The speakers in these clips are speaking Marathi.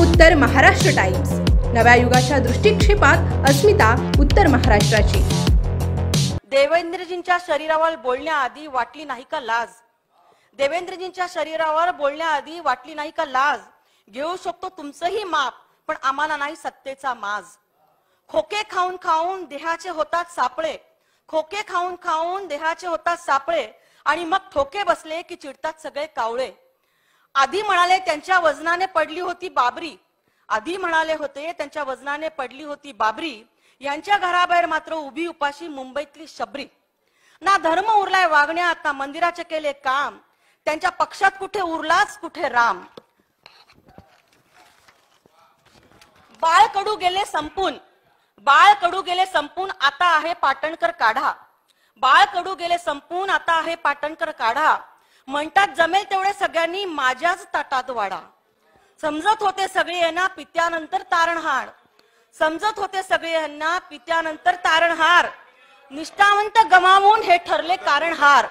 उत्तर महाराष्ट्र टाइम्स नव्या युगाच्या दृष्टिक्षेपात अस्मिता उत्तर महाराष्ट्राची देवेंद्रजींच्या शरीरावर बोलण्याआधी वाटली नाही का लाज देवेंद्रजींच्या शरीरावर बोलण्याआधी वाटली नाही का लाज घेऊ शकतो तुमचंही माप पण आम्हाला नाही सत्तेचा माज खोके खाऊन खाऊन देहाचे होतात सापळे खोके खाऊन खाऊन देहाचे होतात सापळे आणि मग ठोके बसले की चिडतात सगळे कावळे आधी म्हणाले त्यांच्या वजनाने पडली होती बाबरी आधी म्हणाले होते त्यांच्या वजनाने पडली होती बाबरी यांच्या घराबाहेर मात्र उभी उपाशी मुंबईतली शबरी ना धर्म उरलाय वागण्या आता मंदिराचे केले काम त्यांच्या पक्षात कुठे उरलाच कुठे राम बाळ कडू गेले संपून बाळ कडू गेले संपून आता आहे पाटणकर काढा बाळ कडू गेले संपून आता आहे पाटणकर काढा म्हणतात जमेल तेवढे सगळ्यांनी माझ्याच ताटात वाडा समजत होते सगळे यांना पित्यानंतर तारणहार समजत होते सगळे यांना पित्यानंतर तारणहार निष्ठावंत गमावून हे ठरले कारण हार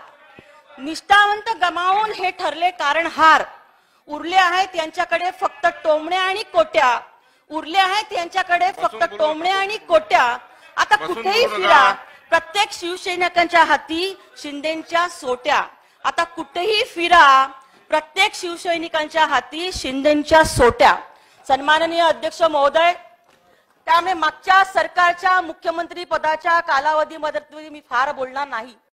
निष्ठावंत गमावून हे ठरले कारण हार उरले आहेत यांच्याकडे फक्त टोमण्या आणि कोट्या उरले आहेत यांच्याकडे फक्त टोमण्या आणि कोट्या आता कुठेही फिरा प्रत्येक शिवसैनिकांच्या हाती शिंदेच्या सोट्या आता कुठेही फिरा प्रत्येक शिवसैनिकांच्या हाती शिंदेच्या सोट्या सन्माननीय अध्यक्ष महोदय त्यामुळे मागच्या सरकारच्या मुख्यमंत्री पदाच्या कालावधीमध्ये मी फार बोलणार नाही